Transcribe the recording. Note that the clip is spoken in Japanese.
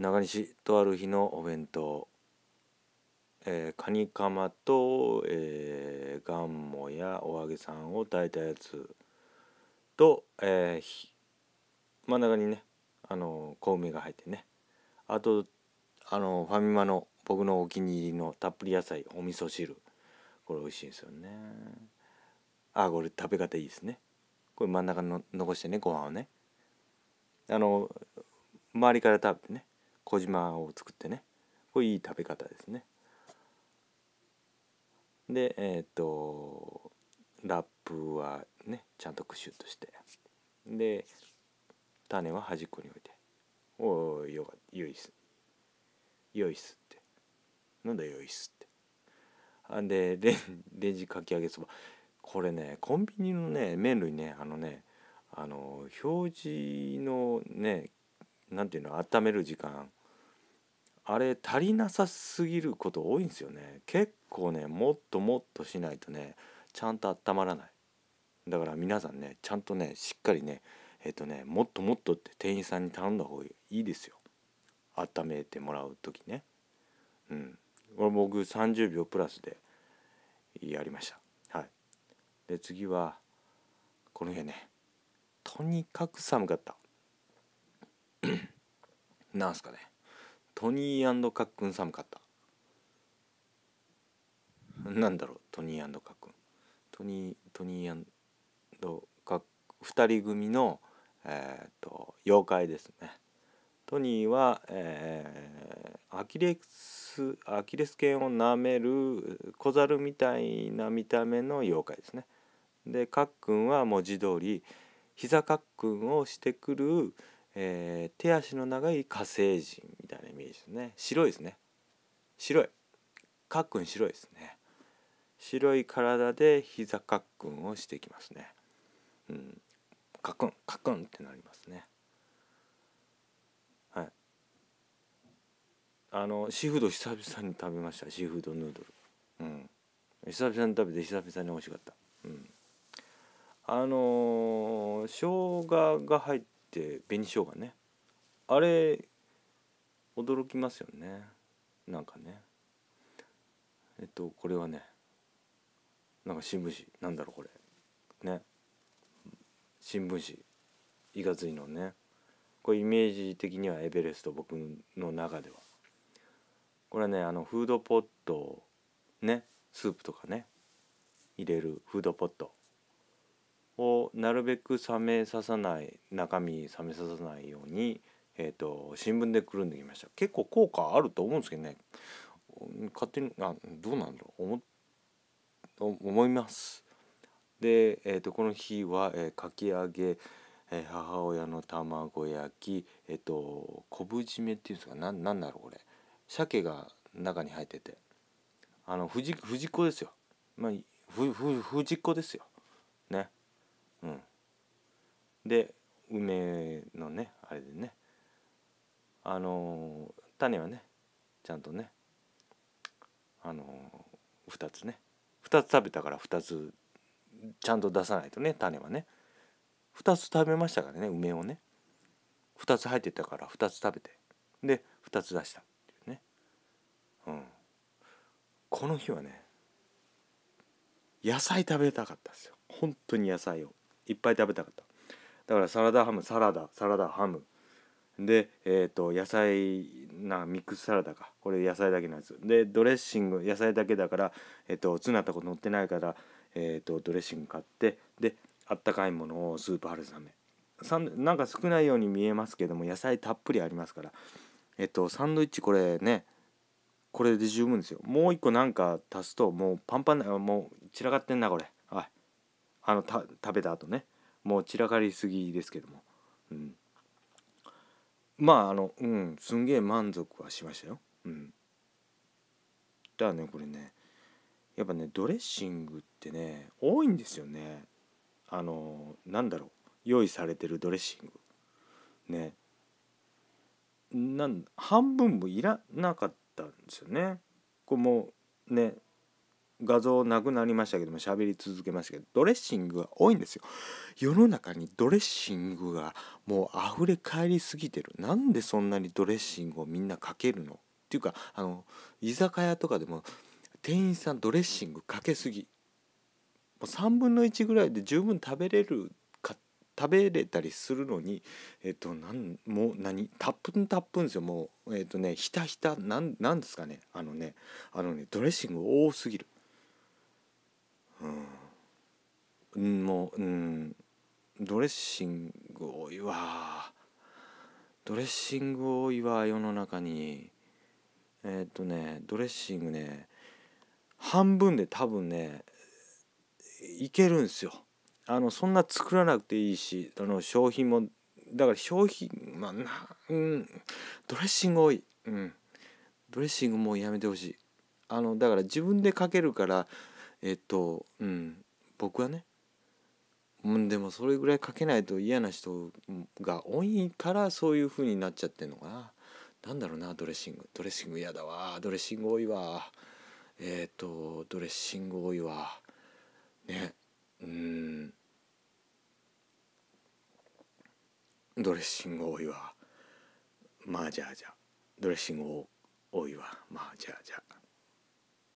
中西とある日のお弁当、えー、カニカマと、えー、ガンモやお揚げさんを炊いたやつと、えー、真ん中にねあの小梅が入ってねあとあのファミマの僕のお気に入りのたっぷり野菜お味噌汁これ美味しいんですよねあこれ食べ方いいですねこれ真ん中の残してねご飯をねあの周りから食べてね小島を作ってねこれいい食べ方ですね。でえっ、とラップはねちゃんとクシュッとしてで種は端っこに置いて「おいよかよいっすよいっす」って「なんだよいっす」ってあで レンレンジかき揚げそばこれねコンビニのね麺類ねあのねあの表示のねなんていうの温める時間あれ足りなさすぎること多いんですよね結構ねもっともっとしないとねちゃんと温まらないだから皆さんねちゃんとねしっかりねえっ、ー、とねもっともっとって店員さんに頼んだ方がいいですよ温めてもらう時ねうんれ僕30秒プラスでやりましたはいで次はこの辺ねとにかく寒かった なんすかねトニーカックン寒かったなんだろうトニーカックントニートニーカック2人組のえーと、と妖怪ですねトニーは、えー、アキレスアキレス腱をなめる小猿みたいな見た目の妖怪ですねでカックンは文字通り膝カックンをしてくるえー、手足の長い火星人みたいなイメージですね白いですね白いカックン白いですね白い体で膝カックンをしていきますねうんカックンカックンってなりますねはいあのシーフード久々に食べましたシーフードヌードルうん久々に食べて久々に美味しかったうんあのー、生姜が入ってって紅生姜ねあれ驚きますよねなんかねえっとこれはねなんか新聞紙なんだろうこれね新聞紙イガズイのねこれイメージ的にはエベレスト僕の中ではこれはねあのフードポットねスープとかね入れるフードポットをなるべく冷めささない中身冷めささないように、えーと、新聞でくるんできました結構効果あると思うんですけどね勝手にあどうなんだろう思思いますで、えーと、この日は、えー、かき揚げ、えー、母親の卵焼きえっ、ー、と昆布締めっていうんですかななんだろうこれ鮭が中に入っててあの藤藤子ですよまあ藤子ですよねうん、で梅のねあれでねあの種はねちゃんとねあの2つね2つ食べたから2つちゃんと出さないとね種はね2つ食べましたからね梅をね2つ入ってたから2つ食べてで2つ出したっていうね、うん、この日はね野菜食べたかったですよ本当に野菜をいっぱい食べたかっただからサラダハムサラダサラダハムで、えーと、野菜なミックスサラダかこれ野菜だけのやつでドレッシング野菜だけだから、えーと、ツナとか乗ってないから、えーと、ドレッシング買ってであったかいものをスープ春雨サンなんか少ないように見えますけども野菜たっぷりありますからえっとサンドイッチこれねこれで十分ですよもう一個なんか足すともうパンパンなもう散らかってんなこれあの食べた後ねもう散らかりすぎですけども、うん、まああのうんすんげえ満足はしましたよ。うん、だからねこれねやっぱねドレッシングってね多いんですよね。あのなんだろう用意されてるドレッシング。ね。なん半分もいらなかったんですよね。これもね画像なくなりましたけども喋り続けましたけどドレッシングが多いんですよ世の中にドレッシングがもう溢れ返りすぎてるなんでそんなにドレッシングをみんなかけるのっていうかあの居酒屋とかでも店員さんドレッシングかけすぎもう3分の1ぐらいで十分食べれるか食べれたりするのにえっとなんもう何たっぷんたっぷんですよもうえっとねひたひたなんなんですかねあのねあのねドレッシング多すぎるうんもううんドレッシング多いわドレッシング多いわ世の中にえっ、とねドレッシングね半分で多分ねいけるんすよあのそんな作らなくていいしあの商品もだから商品まあなうんドレッシング多いうんドレッシングもうやめてほしいあのだから自分でかけるからえっとうん僕はねうんでもそれぐらいかけないと嫌な人が多いからそういう風になっちゃってんのかな何だろうなドレッシングドレッシング嫌だわドレッシング多いわえっ、ー、とドレッシング多いわねうんドレッシング多いわまあじゃあじゃあドレッシング多いわまあじゃあじゃあ